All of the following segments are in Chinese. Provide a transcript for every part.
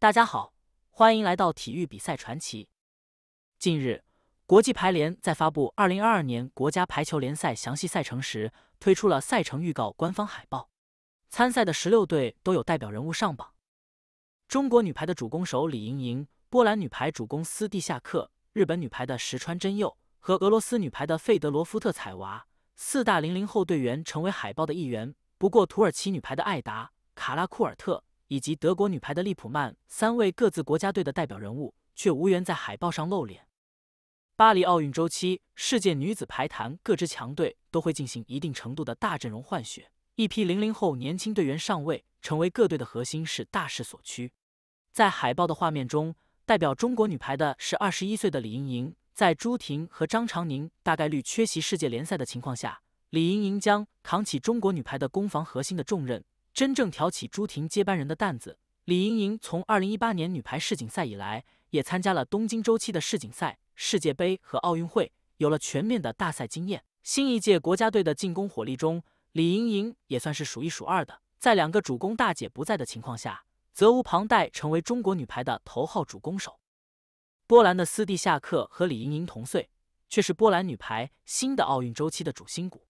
大家好，欢迎来到体育比赛传奇。近日，国际排联在发布二零二二年国家排球联赛详细赛程时，推出了赛程预告官方海报。参赛的十六队都有代表人物上榜。中国女排的主攻手李盈莹，波兰女排主攻斯蒂夏克，日本女排的石川真佑和俄罗斯女排的费德罗夫特采娃，四大零零后队员成为海报的一员。不过，土耳其女排的艾达卡拉库尔特。以及德国女排的利普曼三位各自国家队的代表人物却无缘在海报上露脸。巴黎奥运周期，世界女子排坛各支强队都会进行一定程度的大阵容换血，一批零零后年轻队员上位，成为各队的核心是大势所趋。在海报的画面中，代表中国女排的是二十一岁的李盈莹，在朱婷和张常宁大概率缺席世界联赛的情况下，李盈莹将扛起中国女排的攻防核心的重任。真正挑起朱婷接班人的担子，李盈莹从二零一八年女排世锦赛以来，也参加了东京周期的世锦赛、世界杯和奥运会，有了全面的大赛经验。新一届国家队的进攻火力中，李盈莹也算是数一数二的。在两个主攻大姐不在的情况下，责无旁贷成为中国女排的头号主攻手。波兰的斯蒂夏克和李盈莹同岁，却是波兰女排新的奥运周期的主心骨。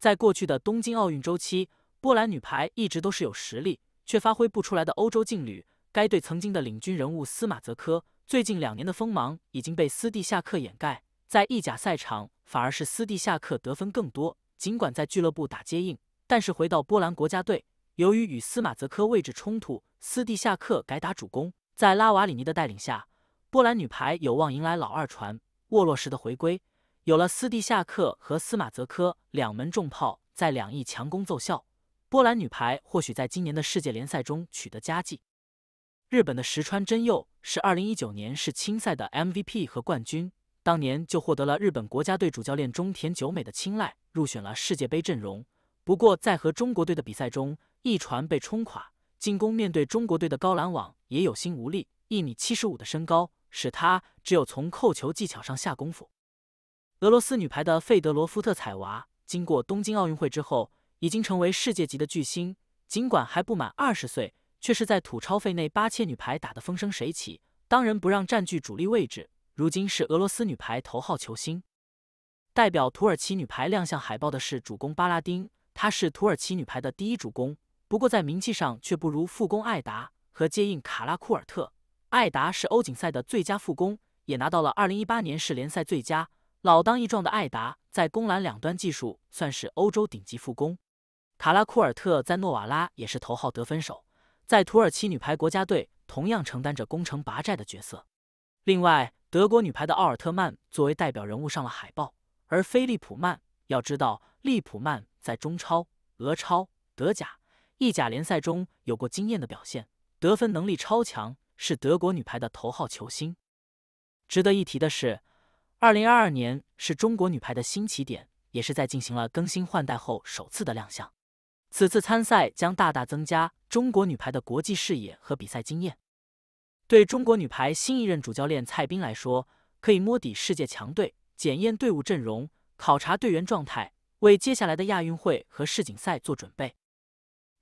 在过去的东京奥运周期。波兰女排一直都是有实力却发挥不出来的欧洲劲旅。该队曾经的领军人物斯马泽科，最近两年的锋芒已经被斯蒂夏克掩盖。在意甲赛场，反而是斯蒂夏克得分更多。尽管在俱乐部打接应，但是回到波兰国家队，由于与斯马泽科位置冲突，斯蒂夏克改打主攻。在拉瓦里尼的带领下，波兰女排有望迎来老二传沃洛什的回归。有了斯蒂夏克和斯马泽科两门重炮，在两翼强攻奏效。波兰女排或许在今年的世界联赛中取得佳绩。日本的石川真佑是二零一九年世青赛的 MVP 和冠军，当年就获得了日本国家队主教练中田久美的青睐，入选了世界杯阵容。不过，在和中国队的比赛中，一传被冲垮，进攻面对中国队的高拦网也有心无力。一米七十五的身高使他只有从扣球技巧上下功夫。俄罗斯女排的费德罗夫特采娃，经过东京奥运会之后。已经成为世界级的巨星，尽管还不满二十岁，却是在土超费内八千女排打得风生水起，当仁不让占据主力位置。如今是俄罗斯女排头号球星。代表土耳其女排亮相海报的是主攻巴拉丁，她是土耳其女排的第一主攻，不过在名气上却不如副攻艾达和接应卡拉库尔特。艾达是欧锦赛的最佳副攻，也拿到了二零一八年世联赛最佳。老当益壮的艾达在攻拦两端技术算是欧洲顶级副攻。卡拉库尔特在诺瓦拉也是头号得分手，在土耳其女排国家队同样承担着攻城拔寨的角色。另外，德国女排的奥尔特曼作为代表人物上了海报，而菲利普曼，要知道，利普曼在中超、俄超、德甲、意甲联赛中有过惊艳的表现，得分能力超强，是德国女排的头号球星。值得一提的是，二零二二年是中国女排的新起点，也是在进行了更新换代后首次的亮相。此次参赛将大大增加中国女排的国际视野和比赛经验。对中国女排新一任主教练蔡斌来说，可以摸底世界强队，检验队伍阵容，考察队员状态，为接下来的亚运会和世锦赛做准备。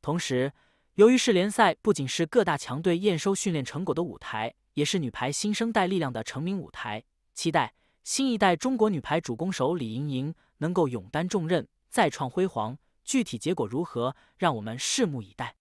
同时，由于世联赛不仅是各大强队验收训练成果的舞台，也是女排新生代力量的成名舞台。期待新一代中国女排主攻手李盈莹能够勇担重任，再创辉煌。具体结果如何，让我们拭目以待。